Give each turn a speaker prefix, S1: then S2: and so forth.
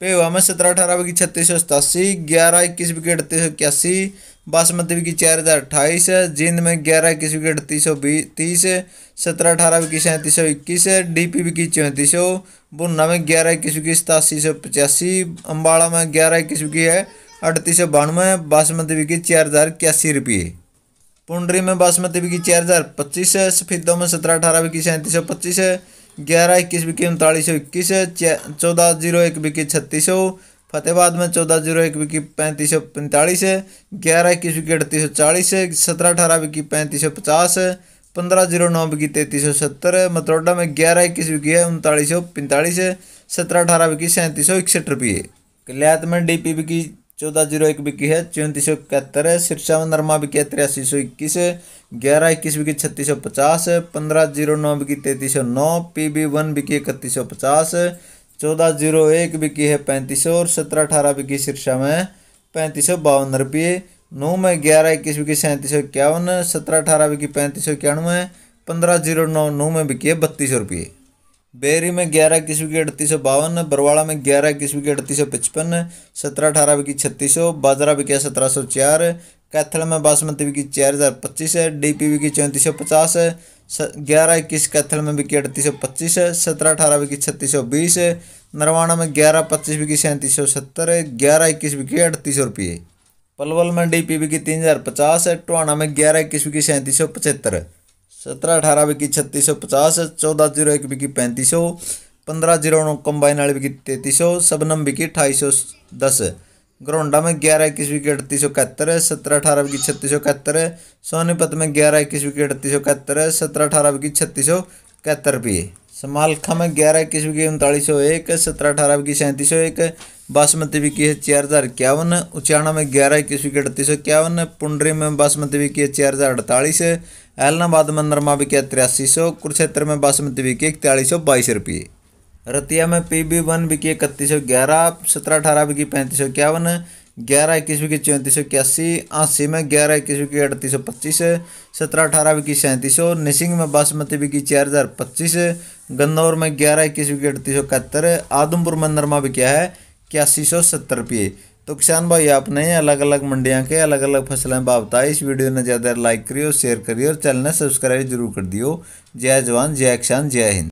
S1: पे हुआ में सत्रह अठारह विकी छत्तीस सौ सतासी ग्यारह इक्कीस विकेट अड़तीस सौ इक्यासी बासमती विकी चार हज़ार अट्ठाईस जिंद में ग्यारह इक्कीस विकेट अड़तीस सौ बी तीस सत्रह अठारह विकी सैंतीस सौ इक्कीस डी पी विकी चौंतीस सौ बुन्ना में ग्यारह इक्कीस विकी सतासी सौ पचासी अंबाला में ग्यारह इक्कीस विकी है अड़तीस सौ बानवे बासमती विकी चार हज़ार इक्यासी रुपये पुंडरी में बासमती विकी चार हज़ार पच्चीस सफेदों में सत्रह अठारह विकी सैंतीस सौ पच्चीस ग्यारह इक्कीस बिकी उनतालीस सौ इक्कीस चौदह जीरो एक बिकी छत्तीस सौ फतेहबाद में चौदह जीरो एक बिकी पैंतीस सौ पैंतालीस है ग्यारह इक्कीस बिकी अड़तीस सौ चालीस है सत्रह अठारह बिकी पैंतीस सौ पचास है पंद्रह जीरो नौ बिकी तैंतीस सौ सत्तर है मतरोडा में ग्यारह इक्कीस बिकी है उनतालीस सौ पैंतालीस है सत्रह अठारह बिकी सैंतीस सौ इकसठ रुपये कल्यात में डी पी बिकी चौदह जीरो एक बिकी है चौंतीस सौ इकहत्तर है सिरसावन में नरमा विकी है तिरासी सौ इक्कीस है ग्यारह इक्कीस विकी छत्तीस सौ पचास है पंद्रह जीरो नौ बिकी तैंतीस सौ नौ पी बी वन बिकी इकतीस सौ पचास है चौदह जीरो एक बिकी है पैंतीस सौ और सत्रह अठारह बिकी सिरसा में पैंतीस सौ बावन रुपये नौ में ग्यारह इक्कीस विकी सैंतीस सौ इक्यावन सत्रह अठारह बिकी पैंतीस सौ इक्यानवे पंद्रह जीरो नौ नौ में बिकी है बत्तीस सौ रुपये बेरी में ग्यारह इक्कीस विकेट अड़तीस सौ बावन बरवाड़ा में ग्यारह इक्कीस विकेट अड़तीस सौ पचपन सत्रह अठारह विकी छत्तीस सौ बाजरा विकी सत्रह सौ चार कैथल में बासमती विकी चार हज़ार पच्चीस है डी पी विकी चौंतीस सौ पचास है ग्यारह इक्कीस कैथल में विकी अड़तीस सौ पच्चीस है सत्रह अठारह विकी छत्तीस सौ बीस नरवाणा में ग्यारह पच्चीस विकी सैंतीस सौ सत्तर ग्यारह इक्कीस विकी अड़तीस सौ रुपये पलवल में डी पी विकी तीन हज़ार पचास है टोहाना में ग्यारह इक्कीस विकी सैंतीस सौ पचहत्तर सत्रह अठारह बिकी छत्तीस सौ पचास चौदह जीरो एक बिकी पैंती सौ पंद्रह जीरो नौ कंबाइन वाली बिकी तैंतीस सौ सबनम विकी अठाई सौ दस ग्रोंडा में ग्यारह इक्कीस विकेट अड़तीस सौ इकहत्तर सत्रह अठारह बिकी छत्तीस सौ इकहत्तर सोनीपत में ग्यारह इक्कीस विकेट अड़तीस सौ इकहत्तर सत्रह अठारह बिकी छत्तीस सौ इकहत्तर रुपये समालखा में ग्यारह इक्कीस बिकी उनतालीस सौ एक सत्रह अठारह बिकी सैंतीस सौ एक बासमती बिकी है चार हज़ार इक्यावन उचाणा में ग्यारह इक्कीस बिकी अड़तीस सौ इक्यावन पुंडरी में बासमती बिकी है चार हज़ार अड़तालीस एलनाबाद में नरमा बिकी है तिरासी सौ कुरुक्षेत्र में बासमती बिकी इकतालीस सौ बाईस रुपये रतिया में पी बी वन बिकी इकतीस सौ ग्यारह सत्रह अठारह बिकी पैंतीस सौ इक्यावन ग्यारह इक्कीस विकेट चौंतीस सौ इक्यासी अस्सी में ग्यारह इक्कीस विकेट अड़तीस सौ पच्चीस सत्रह अठारह विकेट सैंतीस सौ निसिंग में बासमती विकेट चार हज़ार पच्चीस गन्नौर में ग्यारह इक्कीस विकेट अड़तीस सौ इकहत्तर आदमपुर में नरमा भी क्या है इक्यासी सौ सत्तर रुपये तो किसान भाई आपने अलग अलग मंडियाँ के अलग अलग फसलें बाबता इस वीडियो ने ज़्यादा लाइक करिए और शेयर करिए और चैनल ने सब्सक्राइब जरूर कर दियो जय जवान जय किसान जय हिंद